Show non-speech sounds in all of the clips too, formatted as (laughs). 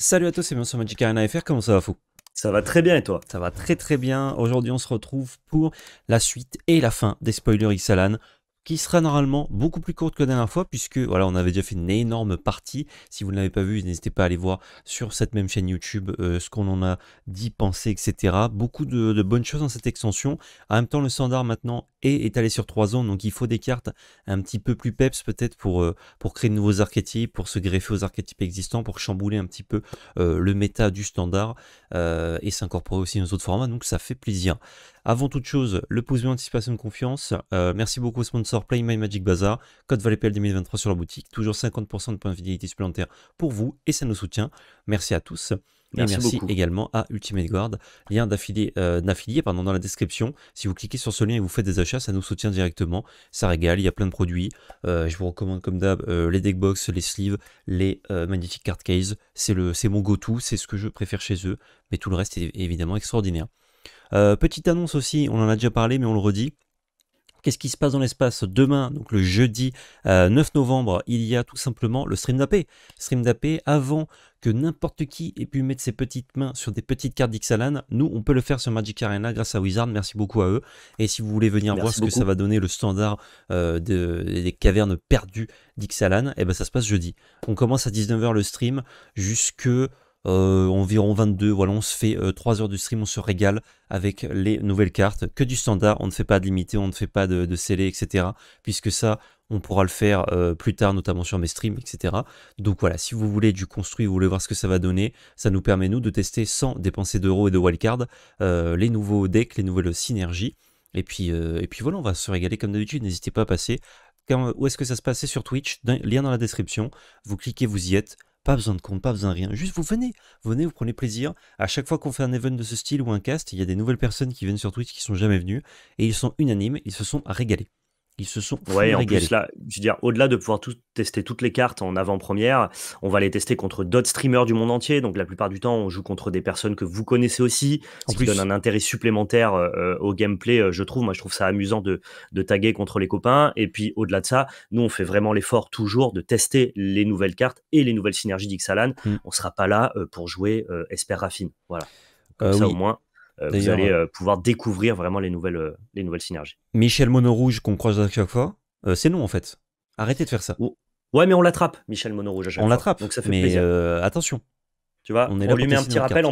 Salut à tous et bienvenue sur Magic Arena FR, comment ça va fou Ça va très bien et toi Ça va très très bien, aujourd'hui on se retrouve pour la suite et la fin des spoilers X-Alan qui sera normalement beaucoup plus courte que la dernière fois puisque voilà on avait déjà fait une énorme partie si vous ne l'avez pas vu n'hésitez pas à aller voir sur cette même chaîne youtube euh, ce qu'on en a dit pensé etc beaucoup de, de, bonnes choses dans cette extension en même temps le standard maintenant et étalé sur trois ans Donc il faut des cartes un petit peu plus peps peut-être pour, euh, pour créer de nouveaux archétypes, pour se greffer aux archétypes existants, pour chambouler un petit peu euh, le méta du standard euh, et s'incorporer aussi dans nos autres formats. Donc ça fait plaisir. Avant toute chose, le pouce bleu anticipation de confiance. merci beaucoup au sponsor Play My Magic Bazaar, code ValetPL 2023 sur la boutique. Toujours 50% de points de fidélité supplémentaires pour vous et ça nous soutient. Merci à tous et merci, également à Ultimate Guard, lien d'affilié euh, dans la description. Si vous cliquez sur ce lien et vous faites des achats, ça nous soutient directement, ça régale, il y a plein de produits. Euh, je vous recommande comme d'hab euh, les deckbox, les sleeves, les magnifiques card cases. C'est mon go-to, c'est ce que je préfère chez eux, mais tout le reste est évidemment extraordinaire. petite annonce aussi, on en a déjà parlé, mais on le redit. Qu'est-ce qui se passe dans l'espace demain, donc le jeudi 9 euh, novembre Il y a tout simplement le stream d'AP. Stream d'AP avant que n'importe qui ait pu mettre ses petites mains sur des petites cartes d'Ixalan. Nous, on peut le faire sur Magic Arena grâce à Wizard. Merci beaucoup à eux. Et si vous voulez venir voir ce que ça va donner le standard euh, des cavernes perdues d'Ixalan, eh ben, ça se passe jeudi. On commence à 19h le stream jusque euh, environ 22. Voilà, on se fait 3 euh, heures du stream, on se régale avec les nouvelles cartes. Que du standard, on ne fait pas de limité, on ne fait pas de, de scellé, etc. Puisque ça, on pourra le faire euh, plus tard, notamment sur mes streams, etc. Donc voilà, si vous voulez du construit, vous voulez voir ce que ça va donner, ça nous permet, nous, de tester sans dépenser d'euros et de wildcard les nouveaux decks, les nouvelles synergies. Et puis, et puis voilà, on va se régaler comme d'habitude. N'hésitez pas à passer où est-ce que ça se passait sur Twitch, lien dans la description, vous cliquez, vous y êtes, pas besoin de compte, pas besoin de rien. Juste vous venez, venez, vous prenez plaisir. À chaque fois qu'on fait un event de ce style ou un cast, il y a des nouvelles personnes qui viennent sur Twitch qui sont jamais venues et ils sont unanimes, ils se sont régalés. Ils se sont ouais, en plus là, je veux dire, au-delà de pouvoir tester toutes les cartes en avant-première, on va les tester contre d'autres streamers du monde entier. Donc la plupart du temps, on joue contre des personnes que vous connaissez aussi, ce qui donne un intérêt supplémentaire euh, euh, au gameplay. Euh, je trouve, moi, je trouve ça amusant de, taguer contre les copains. Et puis au-delà de ça, nous, on fait vraiment l'effort toujours de tester les nouvelles cartes et les nouvelles synergies d'Ixalan. On mm. On sera pas là pour jouer Esper Raffine. Voilà. Comme ça, au moins, euh, vous allez euh, euh, pouvoir découvrir vraiment les nouvelles, les nouvelles synergies. Michel Monorouge qu'on croise à chaque fois, c'est nous en fait. Arrêtez de faire ça. Ouais, mais on l'attrape, Michel Monorouge à chaque on fois. On l'attrape. Donc ça fait mais attention. Tu vois, on, est lui met un petit rappel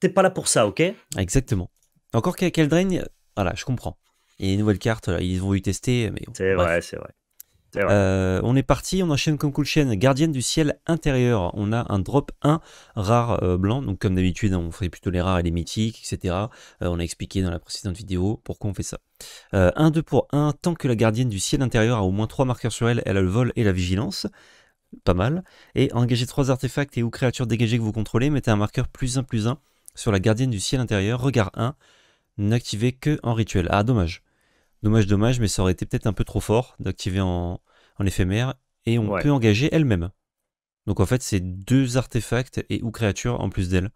t'es pas là pour ça, ok Exactement. Encore drain voilà, je comprends. Et les nouvelles cartes, ils vont lui tester. mais C'est vrai, c'est vrai. Euh, on est parti, on enchaîne comme cool chaîne, gardienne du ciel intérieur. On a un drop 1 rare euh, blanc, donc comme d'habitude, on ferait plutôt les rares et les mythiques, etc. Euh, on a expliqué dans la précédente vidéo pourquoi on fait ça. 1-2 pour 1, tant que la gardienne du ciel intérieur a au moins 3 marqueurs sur elle, elle a le vol et la vigilance. Pas mal. Et engagez 3 artefacts et ou créatures dégagées que vous contrôlez, mettez un marqueur plus 1 plus 1 sur la gardienne du ciel intérieur, regard 1, n'activez que en rituel. Ah, dommage. Dommage, dommage, mais ça aurait été peut-être un peu trop fort d'activer en, éphémère. Et on peut engager elle-même. Donc en fait, c'est deux artefacts et ou créatures en plus d'elle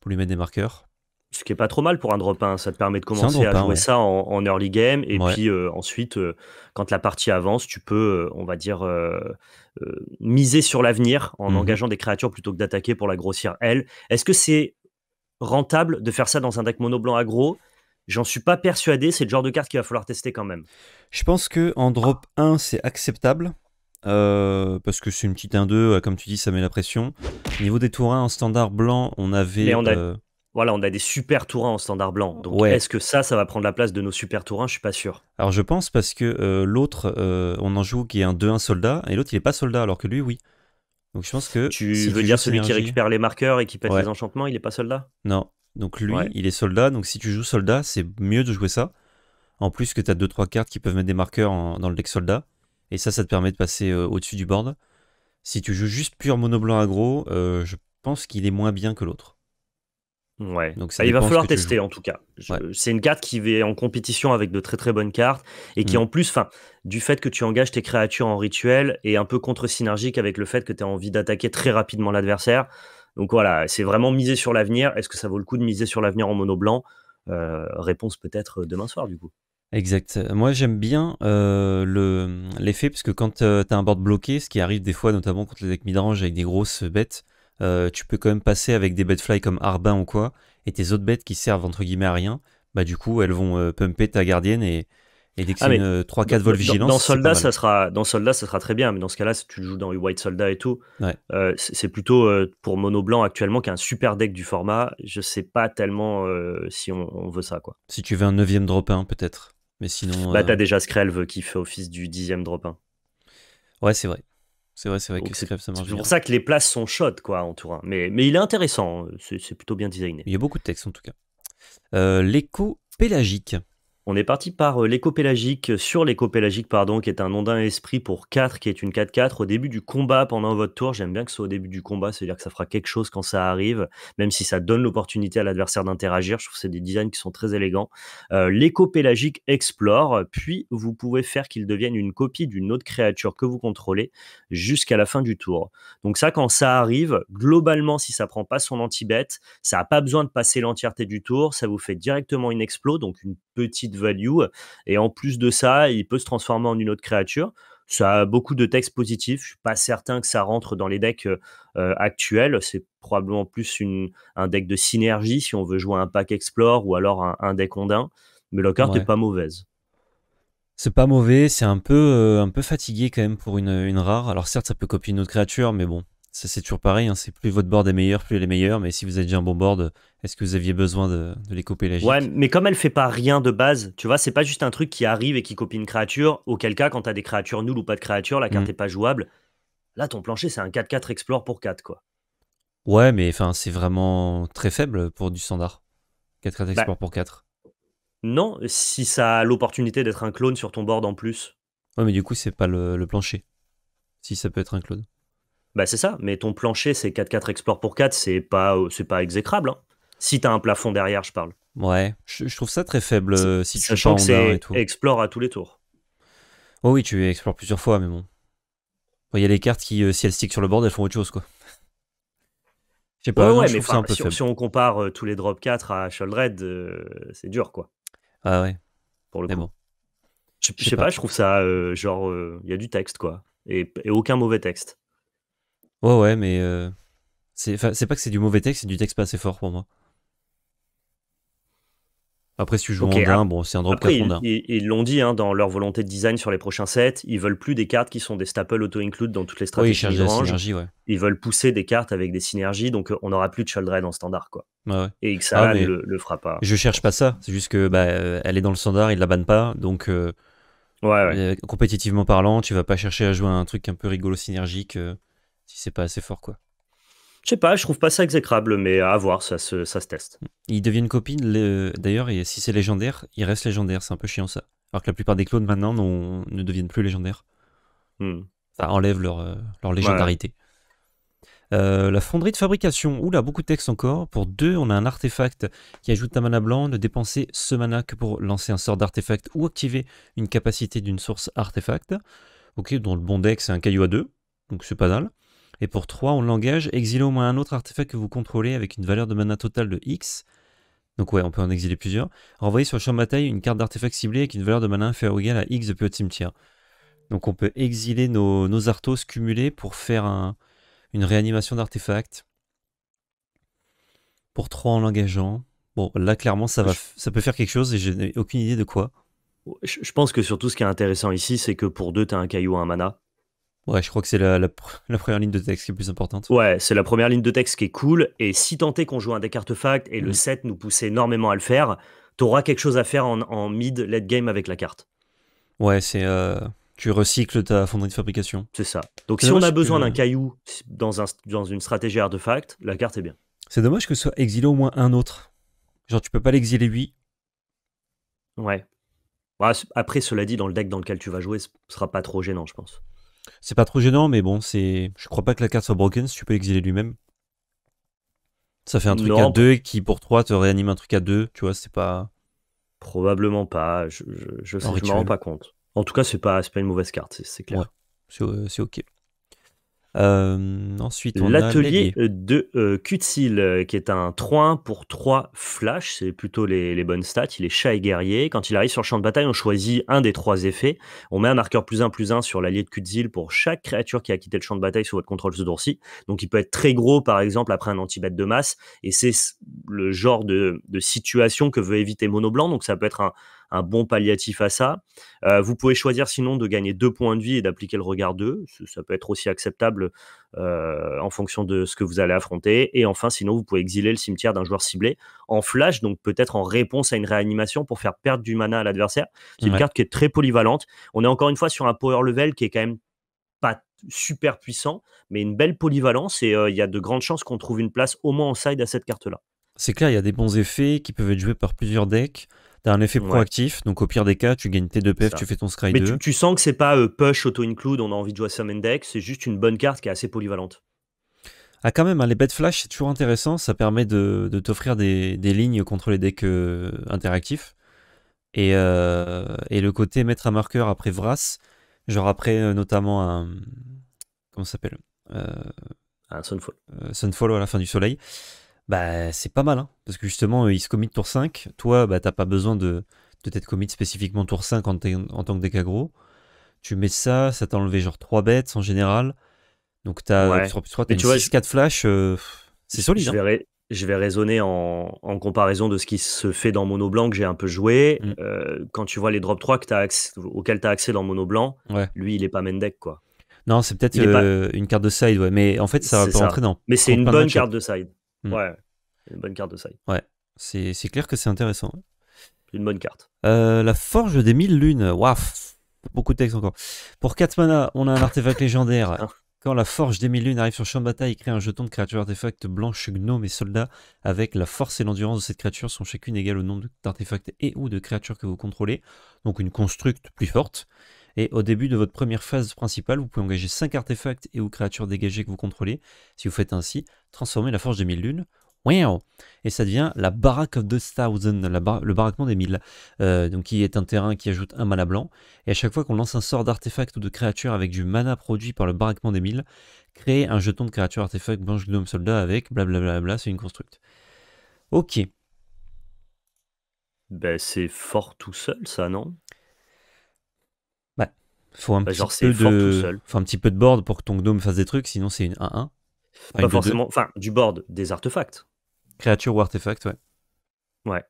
pour lui mettre des marqueurs. Ce qui est pas trop mal pour un drop 1, hein. ça te permet de commencer à hein, jouer ça en, early game. Et puis euh, ensuite, euh, quand la partie avance, tu peux, euh, on va dire, miser sur l'avenir en mmh engageant des créatures plutôt que d'attaquer pour la grossir elle. Est-ce que c'est rentable de faire ça dans un deck mono blanc aggro J'en suis pas persuadé, c'est le genre de carte qu'il va falloir tester quand même. Je pense que en drop 1, c'est acceptable. Euh, parce que c'est une petite 1-2, euh, comme tu dis, ça met la pression. niveau des tours en standard blanc, on avait. Euh, voilà, on a des super tours en standard blanc. Donc est-ce que ça, ça va prendre la place de nos super tours Je suis pas sûr. Alors je pense parce que l'autre, on en joue qui est un 2-1 soldat, et l'autre, il est pas soldat, alors que lui, oui. Donc je pense que. Tu veux dire celui qui récupère les marqueurs et qui pète les enchantements, il est pas soldat Non. Donc lui, il est soldat. Donc si tu joues soldat, c'est mieux de jouer ça. En plus que tu as 2-3 cartes qui peuvent mettre des marqueurs dans le deck soldat. Et ça, ça te permet de passer euh, au-dessus du board. Si tu joues juste pur mono blanc aggro, euh, je pense qu'il est moins bien que l'autre. Ouais. Donc ça bah, il va falloir tester en tout cas. C'est une carte qui est en compétition avec de très très bonnes cartes et qui mm. en plus, enfin, du fait que tu engages tes créatures en rituel est un peu contre synergique avec le fait que tu as envie d'attaquer très rapidement l'adversaire. Donc voilà, c'est vraiment miser sur l'avenir. Est-ce que ça vaut le coup de miser sur l'avenir en mono blanc euh, Réponse peut-être demain soir du coup. Exact. Moi, j'aime bien euh, l'effet, parce que quand euh, t'as tu as un board bloqué, ce qui arrive des fois, notamment contre les decks midrange avec des grosses bêtes, tu peux quand même passer avec des bêtes fly comme Arbin ou quoi, et tes autres bêtes qui servent entre guillemets à rien, bah du coup, elles vont pumper ta gardienne et, et dès 3-4 vol vigilance. Dans, Soldat, ça sera, dans Soldat, ça sera très bien, mais dans ce cas-là, si tu le joues dans White Soldat et tout, euh, c'est plutôt euh, pour Mono Blanc actuellement qu'un super deck du format. Je sais pas tellement euh, si on, veut ça. quoi. Si tu veux un 9 drop 1, peut-être. Mais sinon. Bah, t'as déjà Skrelv qui fait office du 10 drop 1. Ouais, c'est vrai. C'est vrai, c'est vrai que Skrelv, ça marche C'est pour ça que les places sont chaudes, quoi, en tour Mais, mais il est intéressant. Hein. C'est plutôt bien designé. Il y a beaucoup de textes, en tout cas. L'écho pélagique. On est parti par euh, l'éco-pélagique, sur l'éco-pélagique, pardon, qui est un nom d'un esprit pour 4, qui est une 4-4, au début du combat pendant votre tour. J'aime bien que ce soit au début du combat, c'est-à-dire que ça fera quelque chose quand ça arrive, même si ça donne l'opportunité à l'adversaire d'interagir. Je trouve que c'est des designs qui sont très élégants. Euh, l'éco-pélagique explore, puis vous pouvez faire qu'il devienne une copie d'une autre créature que vous contrôlez jusqu'à la fin du tour. Donc, ça, quand ça arrive, globalement, si ça prend pas son anti-bête, ça n'a pas besoin de passer l'entièreté du tour, ça vous fait directement une explo, donc une petite value. Et en plus de ça, il peut se transformer en une autre créature. Ça a beaucoup de textes positifs. Je suis pas certain que ça rentre dans les decks euh, euh, actuels. C'est probablement plus une, un deck de synergie si on veut jouer un pack Explore ou alors un, deck Ondin. Mais la carte n'est pas mauvaise. C'est pas mauvais, c'est un peu, euh, un peu fatigué quand même pour une rare. Alors certes, ça peut copier une autre créature, mais bon, c'est toujours pareil. Hein. c'est plus votre board est meilleur, plus elle est meilleure. Mais si vous avez déjà un bon board, est-ce que vous aviez besoin de, les copier la Ouais, mais comme elle fait pas rien de base, tu vois, c'est pas juste un truc qui arrive et qui copie une créature. Auquel cas, quand t'as des créatures nulles ou pas de créatures, la carte n'est mm. pas jouable. Là, ton plancher, c'est un 4-4 explore pour 4, quoi. Ouais, mais enfin, c'est vraiment très faible pour du standard. 4-4 bah explore pour 4. Non, si ça a l'opportunité d'être un clone sur ton board en plus. Ouais, mais du coup, c'est pas le plancher. Si ça peut être un clone. Bah, c'est ça, mais ton plancher, c'est 4-4 explore pour 4, c'est pas, euh, c'est pas exécrable. Hein. Si t'as un plafond derrière, je parle. Ouais, je, trouve ça très faible euh, si tu Sachant que c'est explore à tous les tours. Oh oui, tu explores plusieurs fois, mais bon. Il y a les cartes qui, euh, si elles stickent sur le board, elles font autre chose, quoi. Je sais pas, ouais, je trouve ça un peu si, si on compare tous les drop 4 à sholdred, c'est dur, quoi. Ah ouais. Pour le mais Je, sais pas. je trouve ça, genre, il y a du texte, quoi. et aucun mauvais texte. Ouais, ouais, mais euh, c'est pas que c'est du mauvais texte, c'est du texte pas assez fort pour moi. Après, si tu joues en bon, c'est un drop 4 en Ils l'ont dit hein, dans leur volonté de design sur les prochains sets, ils veulent plus des cartes qui sont des staples auto-include dans toutes les stratégies. Oui, ils synergie, ouais. Ils veulent pousser des cartes avec des synergies, donc euh, on n'aura plus de Sheldred en standard. quoi. ouais. Et XA ne ah, le, fera pas. Je cherche pas ça, c'est juste que bah, euh, elle est dans le standard, ils la bannent pas, donc ouais, compétitivement parlant, tu vas pas chercher à jouer un truc un peu rigolo synergique si c'est pas assez fort, quoi. Je sais pas, je trouve pas ça exécrable, mais à voir, ça se, ça se teste. Mm. Ils deviennent copines, d'ailleurs, et si c'est légendaire, ils restent légendaires, c'est un peu chiant ça. Alors que la plupart des clones maintenant ne deviennent plus légendaires. Hmm. Ça enlève leur, euh, légendarité. Euh, la fonderie de fabrication, oula, beaucoup de textes encore. Pour deux, on a un artefact qui ajoute un mana blanc, ne dépenser ce mana que pour lancer un sort d'artefact ou activer une capacité d'une source artefact. Ok, dont le bon deck c'est un caillou à deux, donc c'est pas mal. Et pour 3, on l'engage, exiler au moins un autre artefact que vous contrôlez avec une valeur de mana totale de X. Donc ouais, on peut en exiler plusieurs. Renvoyer sur le champ de bataille une carte d'artefact ciblée avec une valeur de mana inférieure ou égale à X depuis votre cimetière. Donc on peut exiler nos, nos artos cumulés pour faire une réanimation d'artefact. Pour 3 en l'engageant. Bon, là clairement ça, va, ça peut faire quelque chose et je n'ai aucune idée de quoi. Oh, je pense que surtout ce qui est intéressant ici, c'est que pour 2, tu as un caillou à un mana. Ouais, je crois que c'est (laughs) la, première ligne de texte qui est plus importante. Ouais, c'est la première ligne de texte qui est cool. Et si tant qu'on joue un deck artefact et le mm. set nous pousse énormément à le faire, t'auras quelque chose à faire en, mid late game avec la carte. Ouais, c'est euh, tu recycles ta fonderie de fabrication. C'est ça. Donc si on a besoin d'un caillou dans, dans une stratégie artefact, la carte est bien. C'est dommage que ce soit exilé au moins un autre. Genre tu peux pas l'exiler lui. Ouais. Bah, après, cela dit, dans le deck dans lequel tu vas jouer, ce sera pas trop gênant, je pense. C'est pas trop gênant, mais bon, c'est. Je crois pas que la carte soit broken si tu peux exiler lui-même. Ça fait un truc à 2 qui pour 3 te réanime un truc à 2, tu vois, c'est pas. Probablement pas, je, je, je, m'en rends pas compte. En tout cas, c'est pas, pas une mauvaise carte, c'est clair. Ouais, c'est euh, ok. Euh, ensuite, l'atelier de euh, euh, qui est un 3-1 pour 3 flash. C'est plutôt les, bonnes stats. Il est chat et guerrier. Quand il arrive sur le champ de bataille, on choisit un des trois effets. On met un marqueur plus 1 plus 1 sur l'allié de Kutzil pour chaque créature qui a quitté le champ de bataille sous votre contrôle ce tour Donc il peut être très gros, par exemple, après un anti bête de masse. Et c'est le genre de, situation que veut éviter Mono Donc ça peut être un, un bon palliatif à ça. Euh, vous pouvez choisir sinon de gagner deux points de vie et d'appliquer le regard 2. Ça peut être aussi acceptable euh, en fonction de ce que vous allez affronter. Et enfin, sinon, vous pouvez exiler le cimetière d'un joueur ciblé en flash, donc peut-être en réponse à une réanimation pour faire perdre du mana à l'adversaire. C'est une carte qui est très polyvalente. On est encore une fois sur un power level qui est quand même pas super puissant, mais une belle polyvalence et euh, il y a de grandes chances qu'on trouve une place au moins en side à cette carte-là. C'est clair, il y a des bons effets qui peuvent être joués par plusieurs decks. T'as un effet proactif, donc au pire des cas, tu gagnes tes 2 PF, tu fais ton scry Mais Tu, tu sens que c'est pas euh, push, auto-include, on a envie de jouer à Summon Deck, c'est juste une bonne carte qui est assez polyvalente. Ah, quand même, hein, les bêtes flash, c'est toujours intéressant, ça permet de, t'offrir des, lignes contre les decks euh, interactifs. Euh, et, le côté mettre un marqueur après Vras, genre après notamment un. Comment ça s'appelle Un Sunfall. Sunfall à la fin du soleil bah c'est pas mal, hein, parce que justement, euh, il se commit tour 5. Toi, bah, t'as pas besoin de, de t'être commit spécifiquement tour 5 en, tant que décagro Tu mets ça, ça t'a enlevé genre 3 bêtes en général. Donc t'as, tu, as 4 flash, c'est solide. Je, hein. je vais raisonner en, comparaison de ce qui se fait dans Mono Blanc que j'ai un peu joué. Mm. Euh, quand tu vois les drop 3 que auxquels tu as accès dans Mono Blanc, lui, il est pas main deck. Quoi. Non, c'est peut-être euh, une carte de side, ouais. mais en fait, ça va pas rentrer Mais c'est une bonne carte de side. Hmm. Ouais, une bonne carte de side. Ouais, c'est clair que c'est intéressant. Une bonne carte. Euh, la Forge des Mille Lunes, Waouh, beaucoup de texte encore. Pour 4 mana, on a un artefact légendaire. (laughs) Ah. quand la forge des mille lunes arrive sur champ de bataille, crée un jeton de créature artefact blanche, gnome et soldats Avec la force et l'endurance de cette créature sont chacune égales au nombre d'artefacts et ou de créatures que vous contrôlez. Donc une constructe plus forte. Et au début de votre première phase principale, vous pouvez engager 5 artefacts et ou créatures dégagées que vous contrôlez. Si vous faites ainsi, transformez la forge des mille lunes. Et ça devient la baraque of the thousand, le baraquement des mille, euh, donc qui est un terrain qui ajoute un mana blanc. Et à chaque fois qu'on lance un sort d'artefact ou de créature avec du mana produit par le baraquement des mille, créez un jeton de créature artefact blanche gnome soldat avec blablabla, c'est une constructe. Ok. Ben, c'est fort tout seul, ça, non faut un bah, petit peu de, faut un petit peu de board pour que ton gnome fasse des trucs, sinon c'est une 1-1. Enfin, pas forcément, enfin du board, des artefacts. Créature ou artefact, ouais. Ouais.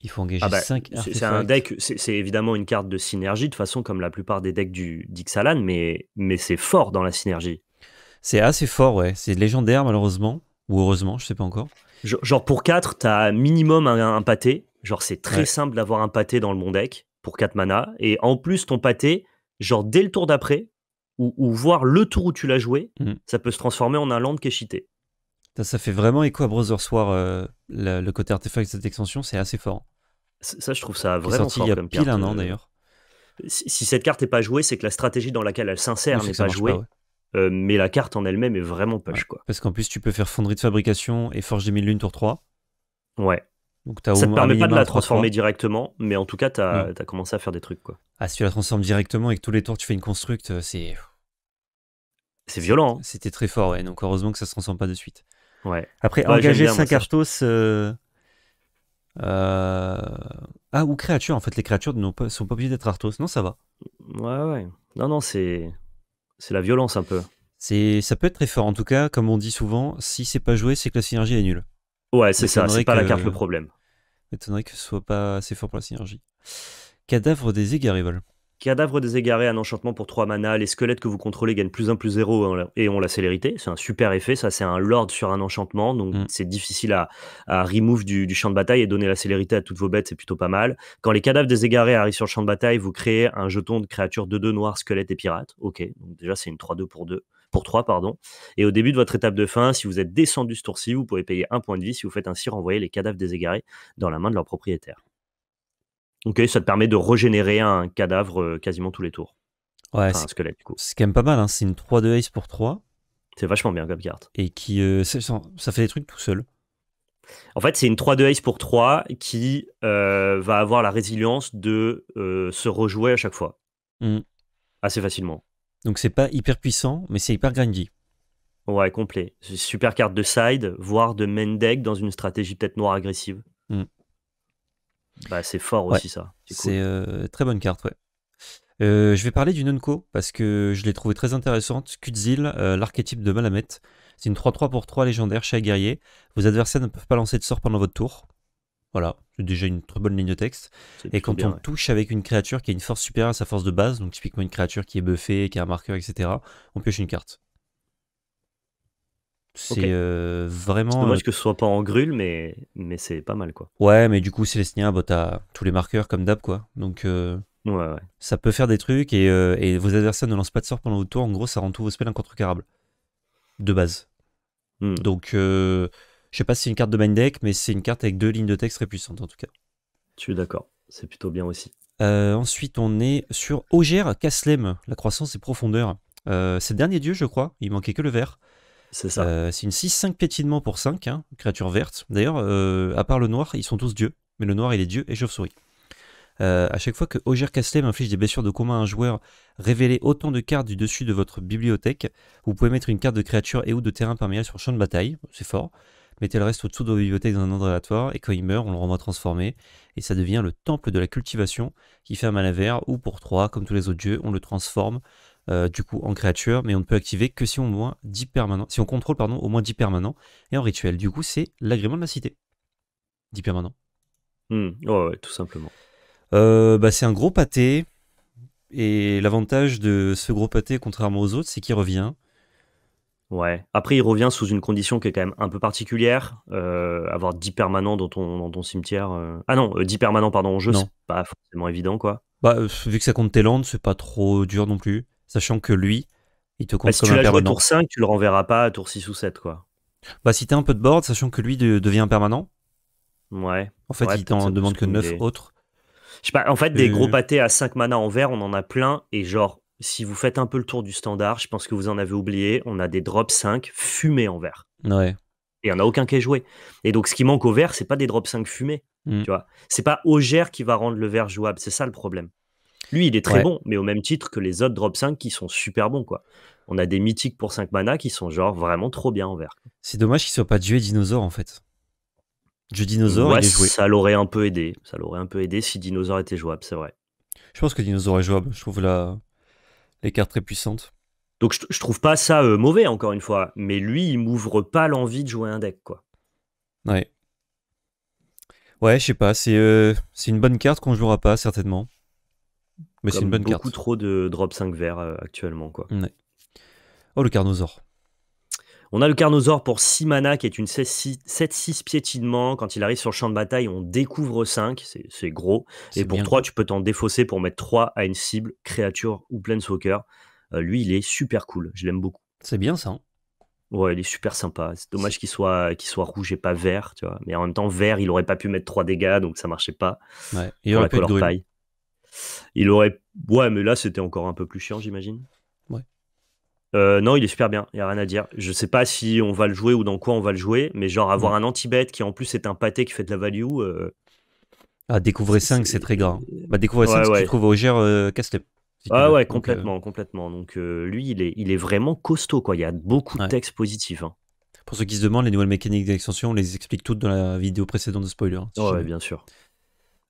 Il faut engager ah 5 bah, C'est un deck, c'est évidemment une carte de synergie, de façon comme la plupart des decks du d'Ixalan, mais, mais c'est fort dans la synergie. C'est assez fort, ouais. C'est légendaire, malheureusement, ou heureusement, je sais pas encore. Genre, pour 4, t'as minimum un, pâté. Genre, c'est très simple d'avoir un pâté dans le bon deck pour 4 mana. Et en plus, ton pâté, genre dès le tour d'après, ou, voir le tour où tu l'as joué, mm. ça peut se transformer en un land qui est Ça, ça fait vraiment écho à Brother's War, euh, le, côté artefact de cette extension, c'est assez fort. Ça, je trouve ça vraiment Il y a comme pile un an euh, d'ailleurs. Si, cette carte n'est pas jouée, c'est que la stratégie dans laquelle elle s'insère n'est pas jouée. Euh, mais la carte en elle-même est vraiment push. quoi. Parce qu'en plus, tu peux faire fonderie de fabrication et forge des mille lunes tour 3. Ouais ça ne te permet pas de la transformer directement, mais en tout cas, tu as, mm. commencé à faire des trucs. Quoi. Ah, si tu la transformes directement et que tous les tours tu fais une constructe euh, c'est. C'est violent. Hein. C'était très fort, ouais. Donc, heureusement que ça se transforme pas de suite. Ouais. Après, engager 5 Arthos. Euh, euh... Ah, ou créatures, en fait. Les créatures ne sont pas obligées d'être Arthos. Non, ça va. Ouais, ouais. Non, non, c'est. C'est la violence un peu. Ça peut être très fort. En tout cas, comme on dit souvent, si c'est pas joué, c'est que la synergie est nulle. Ouais, c'est ça, c'est pas la carte le problème. M'étonnerait que ce soit pas assez fort pour la synergie. Cadavre des égarés, vol. Cadavre des égarés, un enchantement pour 3 mana. Les squelettes que vous contrôlez gagnent plus 1 plus 0 et ont la célérité. C'est un super effet. Ça, c'est un lord sur un enchantement. Donc, mm. c'est difficile à, remove du, champ de bataille et donner la célérité à toutes vos bêtes. C'est plutôt pas mal. Quand les cadavres des égarés arrivent sur le champ de bataille, vous créez un jeton de créature 2-2 noires, squelette et pirate. Ok. Donc, déjà, c'est une 3-2 pour 2 pour 3, pardon. Et au début de votre étape de fin, si vous êtes descendu ce tour-ci, vous pouvez payer un point de vie si vous faites ainsi renvoyer les cadavres déségarés dans la main de leur propriétaire. Ok, ça te permet de régénérer un cadavre euh, quasiment tous les tours. Ouais, enfin, c'est quand même pas mal, hein. c'est une 3-2 Ace pour 3. C'est vachement bien comme carte. Et qui, euh, ça fait des trucs tout seul. En fait, c'est une 3-2 Ace pour 3 qui euh, va avoir la résilience de se rejouer à chaque fois. Mm. Assez facilement. Donc c'est pas hyper puissant, mais c'est hyper grindy. Ouais, complet. Super carte de side, voire de main deck dans une stratégie peut-être noire agressive. Mm. Bah, c'est fort aussi ça. C'est euh, très bonne carte, ouais. Euh, je vais parler du Nunko parce que je l'ai trouvé très intéressante. Kutzil, euh, l'archétype de Malamet. C'est une 3-3 pour 3 légendaire chez guerrier. Vos adversaires ne peuvent pas lancer de sort pendant votre tour. Voilà, c'est déjà une très bonne ligne de texte. Et quand on touche avec une créature qui a une force supérieure à sa force de base, donc typiquement une créature qui est buffée, qui a un marqueur, etc., on pioche une carte. C'est euh, vraiment. C'est dommage euh, que ce soit pas en grûle, mais, mais c'est pas mal quoi. Ouais, mais du coup, Célestinien, bah, t'as tous les marqueurs comme d'hab quoi. Donc. Euh, ouais, ouais. Ça peut faire des trucs et, vos adversaires ne lancent pas de sort pendant votre tour. En gros, ça rend tous vos spells incontrocarables. De base. Hmm. Donc je sais pas si c'est une carte de main deck, mais c'est une carte avec deux lignes de texte très puissantes en tout cas. Tu es d'accord, c'est plutôt bien aussi. Euh, ensuite, on est sur Ogère Caslem, la croissance et profondeur. Euh, c'est le dernier dieu, je crois, il manquait que le vert. C'est ça. Euh, c'est une 6-5 pétinements pour 5, hein, créature verte. D'ailleurs, à part le noir, ils sont tous dieux, mais le noir, il est dieu et chauve-souris. à chaque fois que Ogère Caslem inflige des blessures de combat à un joueur, révélez autant de cartes du dessus de votre bibliothèque. Vous pouvez mettre une carte de créature et ou de terrain parmi elles sur le champ de bataille, c'est fort mettez le reste au-dessous de vos bibliothèques dans un ordre aléatoire, et quand il meurt, on le renvoie transformé, et ça devient le temple de la cultivation, qui fait un la vert, ou pour trois comme tous les autres dieux, on le transforme euh, du coup en créature, mais on ne peut activer que si on, moins 10 permanents, si on contrôle pardon, au moins 10 permanents, et en rituel. Du coup, c'est l'agrément de la cité. 10 permanents. Mmh, ouais, tout simplement. Euh, bah, c'est un gros pâté, et l'avantage de ce gros pâté, contrairement aux autres, c'est qu'il revient. Ouais. Après, il revient sous une condition qui est quand même un peu particulière. Euh, avoir 10 permanents dans ton, dans cimetière. Euh. Ah non, 10 euh, permanents, pardon, en jeu, c'est pas forcément évident, quoi. Bah, vu que ça compte tes landes, c'est pas trop dur non plus. Sachant que lui, il te compte Bah, si tu un l'as joué tour 5, tu le renverras pas à tour 6 ou 7, quoi. Bah, si t'as un peu de board, sachant que lui devient un permanent, Ouais. en fait, il t'en demande que 9 autres. Je sais pas, en fait, des gros pâtés à 5 mana en vert, on en a plein. Et genre, si vous faites un peu le tour du standard, je pense que vous en avez oublié, on a des drops 5 fumés en vert. Ouais. Et il n'y en a aucun qui est joué. Et donc, ce qui manque au vert, c'est pas des drops 5 fumés. Mm. Tu vois, c'est pas Auger qui va rendre le vert jouable. C'est ça le problème. Lui, il est très bon, mais au même titre que les autres drops 5 qui sont super bons, quoi. On a des mythiques pour 5 mana qui sont genre vraiment trop bien en vert. C'est dommage qu'il soit pas dué dinosaure en fait. Dieu dinosaure, Ça l'aurait un peu aidé. Ça l'aurait un peu aidé si dinosaure était jouable, c'est vrai. Je pense que dinosaure est jouable. Je trouve la, les cartes très puissantes. Donc je, trouve pas ça euh, mauvais, encore une fois, mais lui, il m'ouvre pas l'envie de jouer un deck, quoi. Ouais. Ouais, je sais pas, c'est euh, c'est une bonne carte qu'on jouera pas, certainement. Mais c'est une bonne carte. beaucoup trop de drop 5 verts euh, actuellement, quoi. Oh, le Carnosaure. On a le Carnosaur pour 6 mana, qui est une 7-6 piétinement. Quand il arrive sur le champ de bataille, on découvre 5, c'est gros. Et pour 3, tu peux t'en défausser pour mettre 3 à une cible, créature ou planeswalker. Euh, lui, il est super cool, je l'aime beaucoup. C'est bien ça. Hein. ouais, il est super sympa. C'est dommage qu'il soit, qu'il soit rouge et pas vert, tu vois. Mais en même temps, vert, il aurait pas pu mettre 3 dégâts, donc ça marchait pas. il aurait la de paille. Il aurait. Ouais, mais là, c'était encore un peu plus chiant, j'imagine. Euh, non, il est super bien, il n'y a rien à dire. Je sais pas si on va le jouer ou dans quoi on va le jouer, mais genre avoir mm. un anti bête qui en plus est un pâté qui fait de la value. Euh... Ah, découvrir 5, c'est très grave. Euh, bah, découvrir 5, tu trouves euh, au ah ouais, complètement, complètement. Donc lui, il est, il est vraiment costaud, quoi. Il y a beaucoup de textes positifs. Hein. Pour ceux qui se demandent, les nouvelles mécaniques d'extension, on les explique toutes dans la vidéo précédente de spoiler. Hein, ouais, bien sûr.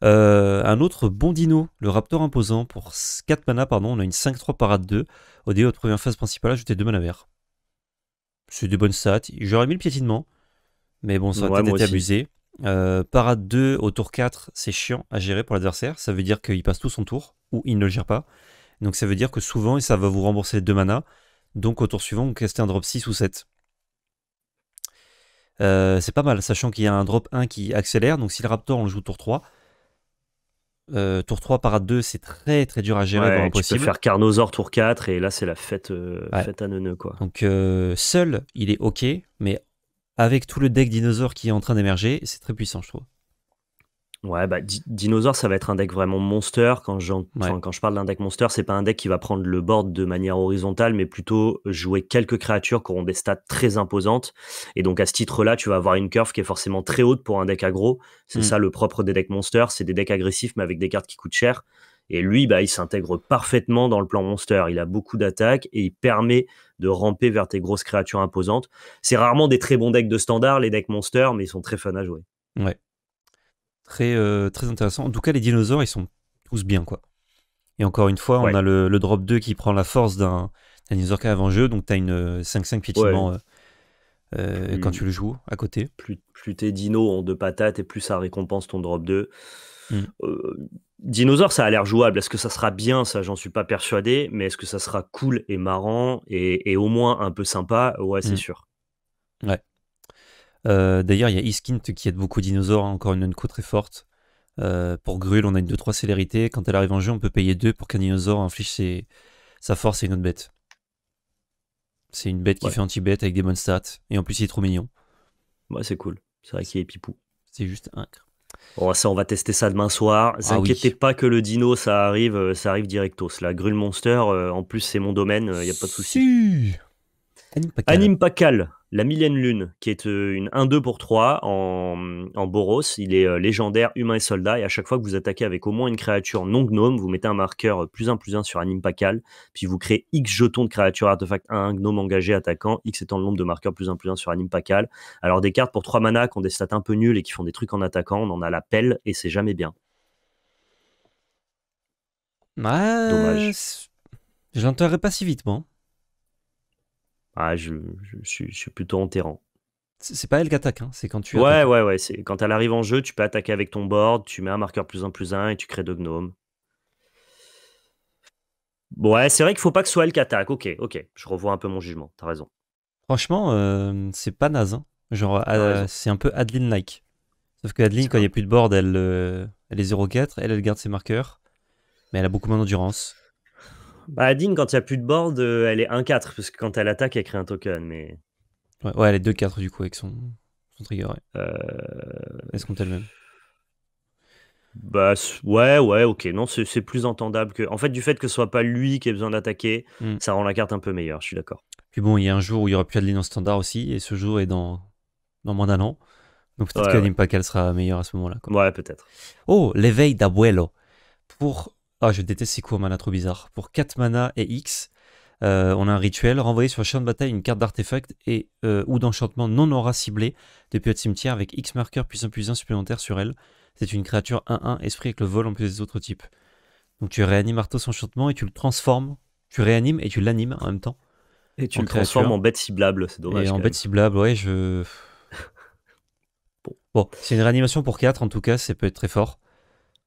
Euh, un autre bon dino, le Raptor imposant, pour 4 mana, pardon, on a une 5-3 parade 2. Au début de première phase principale, ajouter 2 mana verts. C'est des bonnes stats. J'aurais mis le piétinement, mais bon, ça aurait été abusé. Euh, parade 2 au tour 4, c'est chiant à gérer pour l'adversaire. Ça veut dire qu'il passe tout son tour, ou il ne le gère pas. Donc ça veut dire que souvent, et ça va vous rembourser 2 mana. Donc au tour suivant, vous castez un drop 6 ou 7. Euh, c'est pas mal, sachant qu'il y a un drop 1 qui accélère. Donc si le Raptor, on le joue tour 3, euh, tour 3, parade 2, c'est très très dur à gérer Tu peux faire Carnosaur tour 4 et là c'est la fête, euh, fête à neuf quoi. Donc euh, seul, il est ok, mais avec tout le deck dinosaure qui est en train d'émerger, c'est très puissant je trouve. Ouais, bah, Dinosaur, ça va être un deck vraiment monster. Quand, quand je parle d'un deck monster, c'est pas un deck qui va prendre le board de manière horizontale, mais plutôt jouer quelques créatures qui auront des stats très imposantes. Et donc, à ce titre-là, tu vas avoir une curve qui est forcément très haute pour un deck aggro. C'est mm. ça le propre des decks monster. C'est des decks agressifs, mais avec des cartes qui coûtent cher. Et lui, bah, il s'intègre parfaitement dans le plan monster. Il a beaucoup d'attaques et il permet de ramper vers tes grosses créatures imposantes. C'est rarement des très bons decks de standard, les decks monster, mais ils sont très fun à jouer. Ouais, très, euh, très intéressant. En tout cas, les dinosaures, ils sont tous bien, quoi. Et encore une fois, on a le, drop 2 qui prend la force d'un dinosaure qui avant-jeu, donc tu as une 5-5 euh, piétinement euh, quand tu le joues à côté. Plus, plus tes dinos ont de patates et plus ça récompense ton drop 2. Mm. dinosaure, ça a l'air jouable. Est-ce que ça sera bien Ça, j'en suis pas persuadé, mais est-ce que ça sera cool et marrant et, au moins un peu sympa Ouais, c'est mm. sûr. Ouais. Euh, d'ailleurs, il y a Iskint qui aide beaucoup dinosaures, hein, encore une unco très forte. Euh, pour Grul, on a une 2-3 célérité. Quand elle arrive en jeu, on peut payer 2 pour qu'un dinosaure inflige sa force et une autre bête. C'est une bête qui fait anti-bête avec des bonnes stats. Et en plus, il est trop mignon. Ouais, c'est cool. C'est vrai qu'il est pipou. C'est juste incre. Bon, ça, on va tester ça demain soir. Ne ah inquiétez pas que le dino, ça arrive, euh, ça arrive directos. La Grul monster, en plus, c'est mon domaine, il n'y a pas de souci. Anime Anime Pacal. La Millienne Lune, qui est euh, une 1-2 pour 3 en, Boros. Il est euh, légendaire, humain et soldat. Et à chaque fois que vous attaquez avec au moins une créature non gnome, vous mettez un marqueur euh, plus 1 plus 1 sur un impacal. Puis vous créez X jetons de créatures artefact 1, gnome engagé, attaquant. X étant le nombre de marqueurs plus 1 plus 1 sur un impacal. Alors des cartes pour 3 mana qui ont des stats un peu nuls et qui font des trucs en attaquant. On en a la pelle et c'est jamais bien. Ouais, bah, Dommage. Je n'entendrai pas si vite, bon. Ah, je, suis, plutôt enterrant. C'est pas elle qui attaque, hein. c'est quand tu. Ouais, ouais, ouais. C'est quand elle arrive en jeu, tu peux attaquer avec ton board, tu mets un marqueur plus un plus un et tu crées deux gnomes. Ouais, c'est vrai qu'il faut pas que ce soit elle qui attaque. Ok, ok. Je revois un peu mon jugement. T'as raison. Franchement, euh, c'est pas naze. Hein. Genre, euh, c'est un peu Adeline-like. Sauf que Adeline, quand il n'y a plus de board, elle, euh, elle est 0-4, elle, elle garde ses marqueurs. Mais elle a beaucoup moins d'endurance. Bah, Adine, quand il n'y a plus de board, euh, elle est 1-4, parce que quand elle attaque, elle crée un token. Mais... Ouais, elle est 2-4 du coup avec son, trigger. Est-ce qu'on t'a le même bah ouais ouais ok non c'est plus entendable que en fait du fait que ce soit pas lui qui ait besoin d'attaquer hmm. ça rend la carte un peu meilleure je suis d'accord puis bon il y a un jour où il y aura plus Adeline en standard aussi et ce jour est dans dans moins d'un an donc peut-être ouais, pas qu'elle sera meilleure à ce moment-là. Ouais, peut-être. Oh, l'éveil d'Abuelo. Pour ah, je déteste ces coups mana trop bizarre. Pour 4 mana et X, euh, on a un rituel, renvoyer sur le champ de bataille une carte d'artefact et euh, ou d'enchantement non aura ciblé depuis votre cimetière avec X marqueur plus 1 plus 1 supplémentaire sur elle. C'est une créature 1-1 esprit avec le vol en plus des autres types. Donc tu réanimes Arthos enchantement et tu le transformes. Tu réanimes et tu l'animes en même temps. Et tu le transformes en bête ciblable, c'est dommage. Et en bête ciblable, ouais, je. (laughs) bon, bon c'est une réanimation pour 4, en tout cas, ça peut être très fort.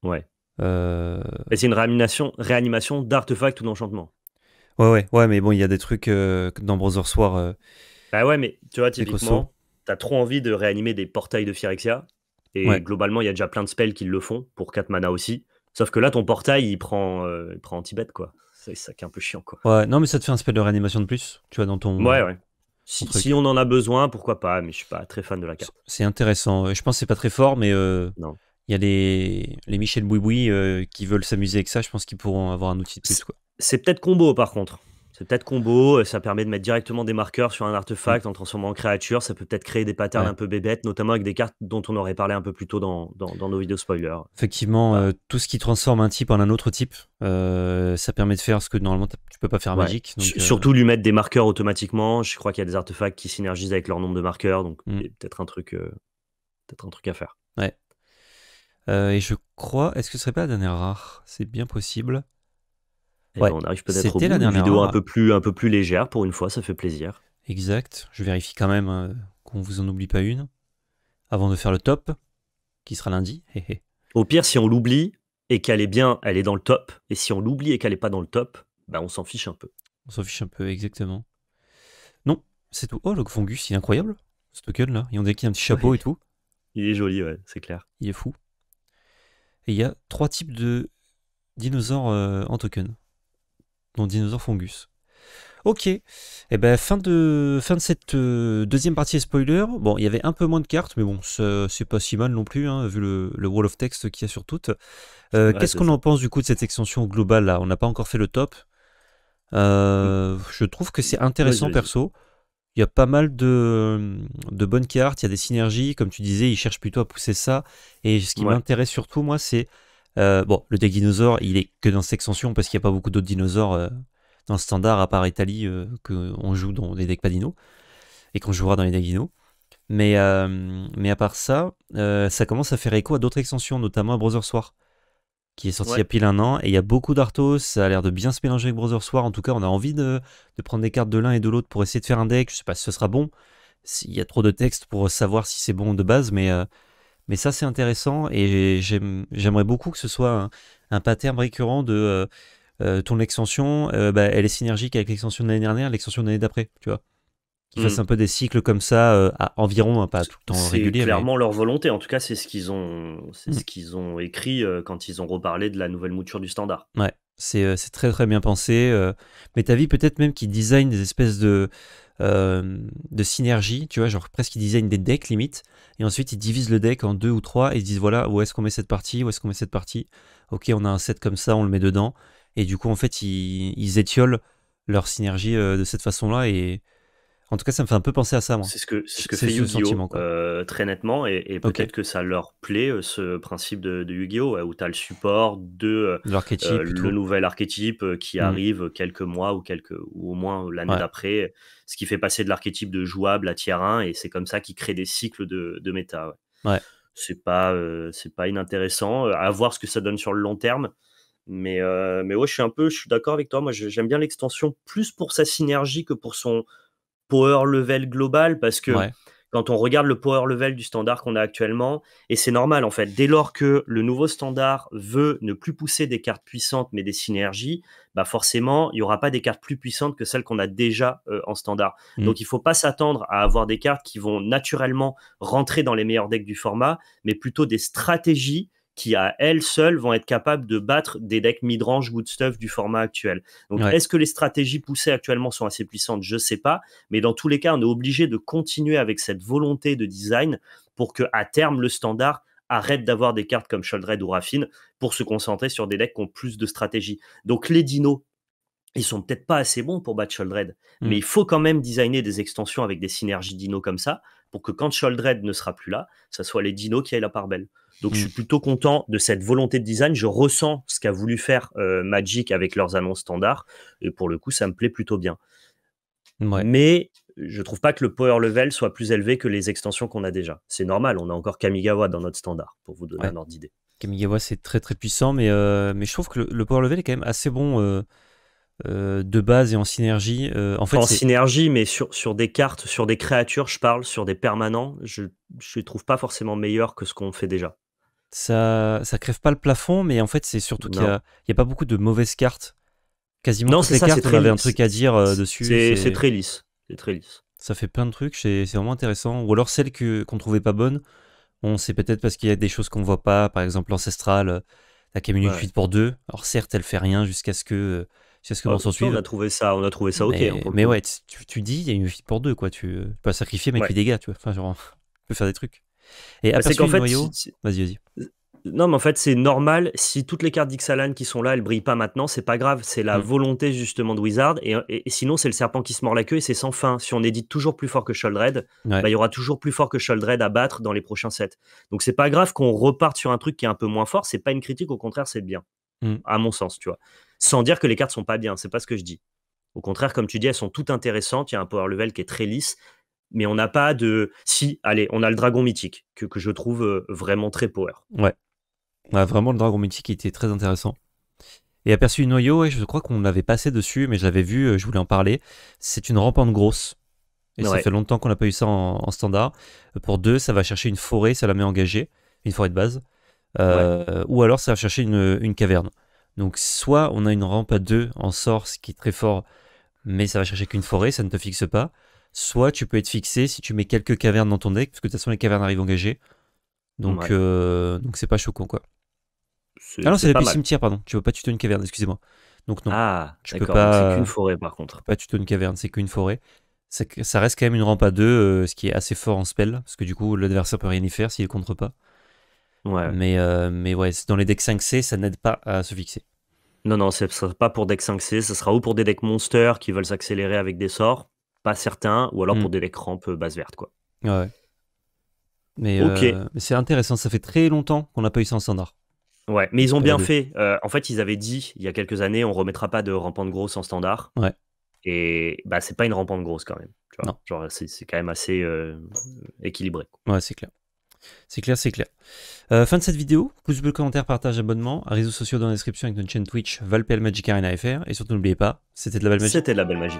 Ouais. Euh, et c'est une réanimation, réanimation d'artefacts ou d'enchantements. Ouais, ouais, ouais, mais bon, il y a des trucs euh, dans Brother Soir. Euh, bah ouais, mais tu vois, typiquement, t'as trop envie de réanimer des portails de Phyrexia. Et globalement, il y a déjà plein de spells qui le font, pour 4 mana aussi. Sauf que là, ton portail, il prend, il prend anti quoi. C'est ça qui est un peu chiant, quoi. Ouais, non, mais ça te fait un spell de réanimation de plus, tu vois, dans ton. Ouais, ouais. Si, on en a besoin, pourquoi pas, mais je suis pas très fan de la carte. C'est intéressant. Je pense que c'est pas très fort, mais. Non il y a les, les Michel Bouiboui euh, qui veulent s'amuser avec ça, je pense qu'ils pourront avoir un outil de plus. C'est peut-être combo par contre. C'est peut-être combo, euh, ça permet de mettre directement des marqueurs sur un artefact mm. en transformant en créature, ça peut peut-être créer des patterns un peu bébêtes, notamment avec des cartes dont on aurait parlé un peu plus tôt dans, nos vidéos spoilers. Effectivement, euh, tout ce qui transforme un type en un autre type, ça permet de faire ce que normalement tu peux pas faire magique. Surtout lui mettre des marqueurs automatiquement, je crois qu'il y a des artefacts qui synergisent avec leur nombre de marqueurs, donc mm. peut-être un, truc, peut un truc à faire. Ouais. Euh, et je crois, est-ce que ce serait pas la dernière rare C'est bien possible. Eh ben, ouais, on arrive peut-être au bout une vidéo un peu plus un peu plus légère pour une fois, ça fait plaisir. Exact. Je vérifie quand même euh, qu'on vous en oublie pas une avant de faire le top, qui sera lundi. au pire, si on l'oublie et qu'elle est bien, elle est dans le top. Et si on l'oublie et qu'elle est pas dans le top, bah, on s'en fiche un peu. On s'en fiche un peu, exactement. Non, c'est tout. Oh, le Fungus, il est incroyable, ce token là. Ils ont a un petit chapeau et tout. Il est joli, ouais, c'est clair. Il est fou. Et il y a trois types de dinosaures euh, en token, dont dinosaures fungus. Ok, et eh ben fin de, fin de cette euh, deuxième partie spoiler. Bon, il y avait un peu moins de cartes, mais bon, c'est pas si mal non plus, hein, vu le, wall of text qu'il y a sur toutes. Euh, qu'est-ce qu'on en pense du coup de cette extension globale là On n'a pas encore fait le top. Mm. je trouve que c'est intéressant perso il y a pas mal de, bonnes cartes, il y a des synergies, comme tu disais, ils cherchent plutôt à pousser ça. Et ce qui m'intéresse surtout, moi, c'est. Euh, bon, le deck dinosaure, il est que dans cette extension parce qu'il n'y a pas beaucoup d'autres dinosaures euh, dans le standard, à part Italie, euh, qu'on joue dans les decks padino et qu'on jouera dans les decks dino. Mais, mais à part ça, ça commence à faire écho à d'autres extensions, notamment à Brother Soir qui est sorti il y a pile un an. Et il y a beaucoup d'artos, ça a l'air de bien se mélanger avec Brother Soir. En tout cas, on a envie de, prendre des cartes de l'un et de l'autre pour essayer de faire un deck. Je sais pas si ce sera bon. Il y a trop de textes pour savoir si c'est bon de base, mais, euh, mais ça c'est intéressant. Et j'aimerais beaucoup que ce soit un, pattern récurrent de euh, euh, ton extension, bah, elle est synergique avec l'extension de l'année dernière, l'extension de l'année d'après, tu vois qu'ils fassent mm. un peu des cycles comme ça euh, à environ, hein, pas tout le temps régulier. C'est clairement leur volonté, en tout cas, c'est ce qu'ils ont, mm. ce qu'ils ont écrit euh, quand ils ont reparlé de la nouvelle mouture du standard. Ouais, c'est, euh, très très bien pensé. mais t'as vu, peut-être même qu'ils designent des espèces de de synergie, tu vois, genre presque ils designent des decks limite, et ensuite ils divisent le deck en deux ou trois et ils disent voilà où est-ce qu'on met cette partie, où est-ce qu'on met cette partie. Ok, on a un set comme ça, on le met dedans, et du coup en fait ils, ils étiolent leur synergie de cette façon-là et en tout cas, ça me fait un peu penser à ça. C'est ce que, ce que fait Yu-Gi-Oh! Euh, très nettement, et, peut-être que ça leur plaît, euh, ce principe de, Yu-Gi-Oh! où tu as le support de euh, l'archétype, le nouvel archétype qui mmh. arrive quelques mois ou, quelques, ou au moins l'année d'après, ce qui fait passer de l'archétype de jouable à tier 1, et c'est comme ça qu'ils créent des cycles de, de méta. Ouais. C'est pas, c'est pas inintéressant, à voir ce que ça donne sur le long terme. Mais, mais ouais, je suis un peu, je suis d'accord avec toi. Moi, j'aime bien l'extension plus pour sa synergie que pour son power level global parce que quand on regarde le power level du standard qu'on a actuellement, et c'est normal en fait, dès lors que le nouveau standard veut ne plus pousser des cartes puissantes mais des synergies, bah forcément il n'y aura pas des cartes plus puissantes que celles qu'on a déjà euh, en standard. Mm. Donc il ne faut pas s'attendre à avoir des cartes qui vont naturellement rentrer dans les meilleurs decks du format, mais plutôt des stratégies qui à elles seules vont être capables de battre des decks midrange good stuff du format actuel. Donc est-ce que les stratégies poussées actuellement sont assez puissantes Je ne sais pas, mais dans tous les cas, on est obligé de continuer avec cette volonté de design pour que à terme le standard arrête d'avoir des cartes comme Sholdred ou Raffine pour se concentrer sur des decks qui ont plus de stratégie. Donc les dinos, ils sont peut-être pas assez bons pour battre Sholdred, hmm. mais il faut quand même designer des extensions avec des synergies dino comme ça pour que quand Sholdred ne sera plus là, ce soit les dinos qui aillent la part belle. Donc je suis mm. plutôt content de cette volonté de design. Je ressens ce qu'a voulu faire euh, Magic avec leurs annonces standards. Et pour le coup, ça me plaît plutôt bien. Mais je trouve pas que le power level soit plus élevé que les extensions qu'on a déjà. C'est normal, on a encore Kamigawa dans notre standard, pour vous donner un ordre d'idée. Kamigawa, c'est très très puissant, mais, euh, mais je trouve que le, power level est quand même assez bon. Euh, de base et en synergie. en, fait, synergie, mais sur, sur des cartes, sur des créatures, je parle, sur des permanents, je ne les trouve pas forcément meilleur que ce qu'on fait déjà ça, ça crève pas le plafond, mais en fait, c'est surtout qu'il n'y a, a, pas beaucoup de mauvaises cartes. Quasiment non, toutes les cartes, on avait un truc à dire euh, dessus. C'est très lisse. C'est très lisse. Ça fait plein de trucs, c'est vraiment intéressant. Ou alors celles qu'on ne trouvait pas bonnes, on sait peut-être parce qu'il y a des choses qu'on voit pas, par exemple l'Ancestral, euh, la Camille ouais. 8 pour 2. Alors certes, elle fait rien jusqu'à ce que euh, jusqu'à ce qu'on s'en on suive. On a trouvé ça, on a trouvé ça ok. Mais, hein, ouais, tu, dis, il y a une 8 pour deux, quoi. Tu, peux peux sacrifier, mais tu dégages, tu vois. Enfin, (laughs) tu peux faire des trucs. Et bah, Non, mais en fait, c'est normal. Si toutes les cartes d'Ixalan qui sont là, elles brillent pas maintenant, c'est pas grave. C'est la hmm. volonté justement de Wizard. Et, sinon, c'est le serpent qui se mord la queue et c'est sans fin. Si on édite toujours plus fort que Sholdred, bah, il y aura toujours plus fort que Sholdred à battre dans les prochains sets. Donc c'est pas grave qu'on reparte sur un truc qui est un peu moins fort. C'est pas une critique, au contraire, c'est bien. Hmm. À mon sens, tu vois. Sans dire que les cartes sont pas bien, c'est pas ce que je dis. Au contraire, comme tu dis, elles sont toutes intéressantes. Il y a un power level qui est très lisse mais on n'a pas de. Si, allez, on a le dragon mythique, que, que je trouve euh, vraiment très power. Ouais. Ah, vraiment, le dragon mythique était très intéressant. Et aperçu une noyau, et je crois qu'on l'avait passé dessus, mais j'avais vu, euh, je voulais en parler. C'est une rampante grosse. Et ça fait longtemps qu'on n'a pas eu ça en, standard. Euh, pour deux, ça va chercher une forêt, ça la met engagée, une forêt de base. Ou alors ça va chercher une, une, caverne. Donc soit on a une rampe à deux en source qui est très fort, mais ça va chercher qu'une forêt, ça ne te fixe pas. Soit tu peux être fixé si tu mets quelques cavernes dans ton deck, parce que de toute façon les cavernes arrivent engagées. Donc euh, donc c'est pas choquant quoi. Ah non, c'est la cimetière, pardon. Tu peux pas tuto une caverne, excusez-moi. Donc non. Ah, tu C'est qu'une forêt par contre. pas tuto une caverne, c'est qu'une forêt. Ça, ça reste quand même une rampe à deux, euh, ce qui est assez fort en spell, parce que du coup l'adversaire peut rien y faire s'il contre pas. Ouais. Mais, euh, mais ouais, dans les decks 5C, ça n'aide pas à se fixer. Non, non, ce sera pas pour decks 5C, ce sera ou pour des decks monsters qui veulent s'accélérer avec des sorts, pas certains, ou alors pour hmm. des écrans peu base verte, quoi. Ouais. Mais, ok euh, c'est intéressant, ça fait très longtemps qu'on n'a pas eu ça en standard. Ouais, mais ils ont bien fait. Euh, en fait, ils avaient dit il y a quelques années, on remettra pas de rampante grosse en standard. Ouais. Et bah, c'est pas une rampante grosse quand même. Genre, c'est quand même assez euh, équilibré. Ouais, c'est clair. C'est clair, c'est clair. fin de cette vidéo. Pouce bleu, commentaire, partage, abonnement. À réseaux sociaux dans la description avec notre chaîne Twitch, Valpel Magic Arena FR. Et surtout, n'oubliez pas, c'était de la C'était de la belle magie.